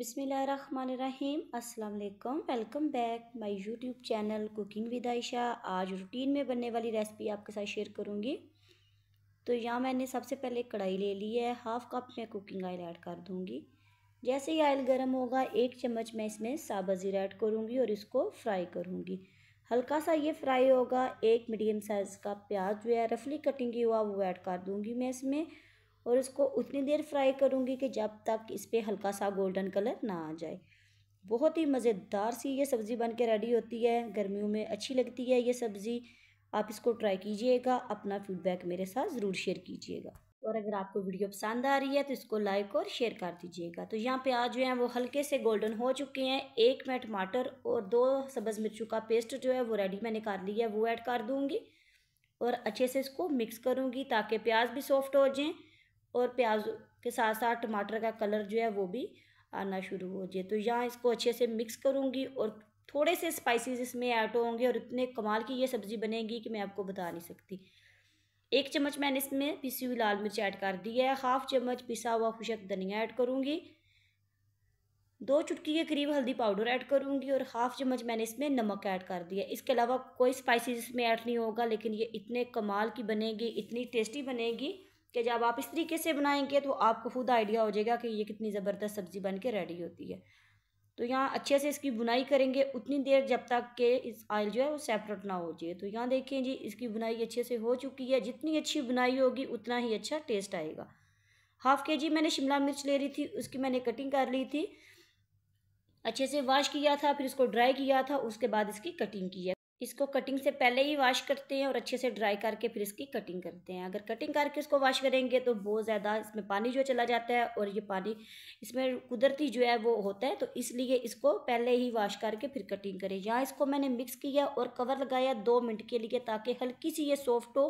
बिसमीम् अस्सलाम वालेकुम welcome back my YouTube channel cooking with Ayesha आज रूटीन में बनने वाली रेसिपी आपके साथ शेयर करूँगी तो यहाँ मैंने सबसे पहले कढ़ाई ले ली है हाफ़ कप में कुकिंग ऑयल ऐड कर दूँगी जैसे ही ऑयल गर्म होगा एक चम्मच मैं इसमें साबा ज़ीरा ऐड करूँगी और इसको फ्राई करूँगी हल्का सा ये फ्राई होगा एक मीडियम साइज़ का प्याज जो है रफली कटिंग हुआ वो ऐड कर दूँगी मैं इसमें और इसको उतनी देर फ्राई करूँगी कि जब तक इस पर हल्का सा गोल्डन कलर ना आ जाए बहुत ही मज़ेदार सी ये सब्ज़ी बन के रेडी होती है गर्मियों में अच्छी लगती है ये सब्ज़ी आप इसको ट्राई कीजिएगा अपना फीडबैक मेरे साथ ज़रूर शेयर कीजिएगा और अगर आपको वीडियो पसंद आ रही है तो इसको लाइक और शेयर कर दीजिएगा तो यहाँ प्याज जो है वो हल्के से गोल्डन हो चुके हैं एक मैं टमाटर और दो सब्ज़ मिर्चू का पेस्ट जो है वो रेडी मैंने कर लिया है वो ऐड कर दूँगी और अच्छे से इसको मिक्स करूँगी ताकि प्याज भी सॉफ्ट हो जाएँ और प्याज के साथ साथ टमाटर का कलर जो है वो भी आना शुरू हो जाए तो यहाँ इसको अच्छे से मिक्स करूँगी और थोड़े से स्पाइसेस इसमें ऐड होंगे और इतने कमाल की ये सब्ज़ी बनेगी कि मैं आपको बता नहीं सकती एक चम्मच मैंने इसमें पिसी हुई लाल मिर्च ऐड कर दी है हाफ चम्मच पिसा हुआ खुशक धनिया ऐड करूँगी दो चुटकी के करीब हल्दी पाउडर ऐड करूँगी और हाफ चम्मच मैंने इसमें नमक ऐड कर दिया इसके अलावा कोई स्पाइसी इसमें ऐड नहीं होगा लेकिन ये इतने कमाल की बनेगी इतनी टेस्टी बनेगी कि जब आप इस तरीके से बनाएंगे तो आपको खुद आइडिया हो जाएगा कि ये कितनी ज़बरदस्त सब्ज़ी बन के रेडी होती है तो यहाँ अच्छे से इसकी बुनाई करेंगे उतनी देर जब तक के इस आयल जो है वो सेपरेट ना हो जाए तो यहाँ देखें जी इसकी बुनाई अच्छे से हो चुकी है जितनी अच्छी बुनाई होगी उतना ही अच्छा टेस्ट आएगा हाफ़ के जी मैंने शिमला मिर्च ले रही थी उसकी मैंने कटिंग कर ली थी अच्छे से वॉश किया था फिर उसको ड्राई किया था उसके बाद इसकी कटिंग की है इसको कटिंग से पहले ही वॉश करते हैं और अच्छे से ड्राई करके फिर इसकी कटिंग करते हैं अगर कटिंग करके इसको वॉश करेंगे तो बहुत ज़्यादा इसमें पानी जो चला जाता है और ये पानी इसमें कुदरती जो है वो होता है तो इसलिए इसको पहले ही वॉश करके फिर कटिंग करें यहाँ इसको मैंने मिक्स किया और कवर लगाया दो मिनट के लिए ताकि हल्की सी ये सॉफ्ट हो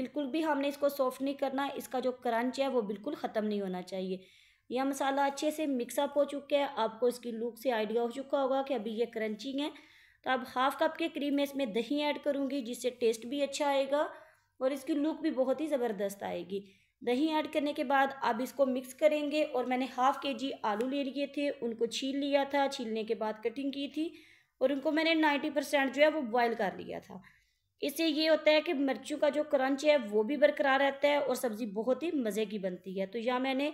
बिल्कुल भी हमने इसको सॉफ्ट नहीं करना इसका जो क्रंच है वो बिल्कुल ख़त्म नहीं होना चाहिए यह मसाला अच्छे से मिक्सअप हो चुका है आपको इसकी लुक से आइडिया हो चुका होगा कि अभी ये क्रंचिंग है तो अब हाफ कप के करीब मैं इसमें दही ऐड करूँगी जिससे टेस्ट भी अच्छा आएगा और इसकी लुक भी बहुत ही ज़बरदस्त आएगी दही ऐड करने के बाद अब इसको मिक्स करेंगे और मैंने हाफ़ के जी आलू ले लिए थे उनको छील लिया था छीलने के बाद कटिंग की थी और उनको मैंने नाइन्टी परसेंट जो है वो बॉयल कर लिया था इससे ये होता है कि मिर्चों का जो क्रंच है वो भी बरकरार रहता है और सब्ज़ी बहुत ही मज़े की बनती है तो यहाँ मैंने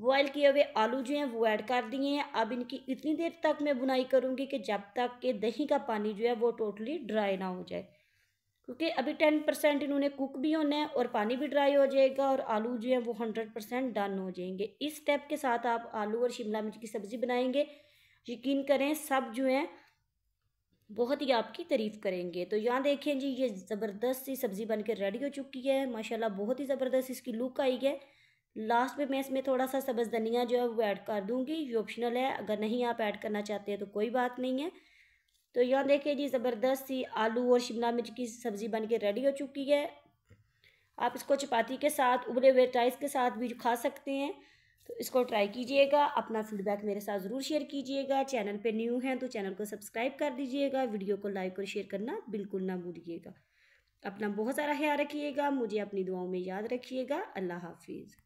बॉयल किए हुए आलू जो हैं वो ऐड कर दिए हैं अब इनकी इतनी देर तक मैं बुनाई करूँगी कि जब तक के दही का पानी जो है वो टोटली ड्राई ना हो जाए क्योंकि अभी टेन परसेंट इन्होंने कुक भी होना है और पानी भी ड्राई हो जाएगा और आलू जो है वो हंड्रेड परसेंट डन हो जाएंगे इस स्टेप के साथ आप आलू और शिमला मिर्च की सब्ज़ी बनाएंगे यकीन करें सब जो हैं बहुत ही आपकी तारीफ़ करेंगे तो यहाँ देखें जी ये ज़बरदस्त सी सब्ज़ी बनकर रेडी हो चुकी है माशाल्लाह बहुत ही ज़बरदस्त इसकी लुक आई है लास्ट में मैं इसमें थोड़ा सा सब्ज़ धनिया जो है वो ऐड कर दूँगी ये ऑप्शनल है अगर नहीं आप ऐड करना चाहते हैं तो कोई बात नहीं है तो यहाँ देखिए जी ज़बरदस्त सी आलू और शिमला मिर्च की सब्ज़ी बन के रेडी हो चुकी है आप इसको चपाती के साथ उबले हुए राइस के साथ भी खा सकते हैं तो इसको ट्राई कीजिएगा अपना फीडबैक मेरे साथ ज़रूर शेयर कीजिएगा चैनल पे न्यू हैं तो चैनल को सब्सक्राइब कर दीजिएगा वीडियो को लाइक और शेयर करना बिल्कुल ना भूलिएगा अपना बहुत सारा ख्याल रखिएगा मुझे अपनी दुआओं में याद रखिएगा अल्लाह हाफिज़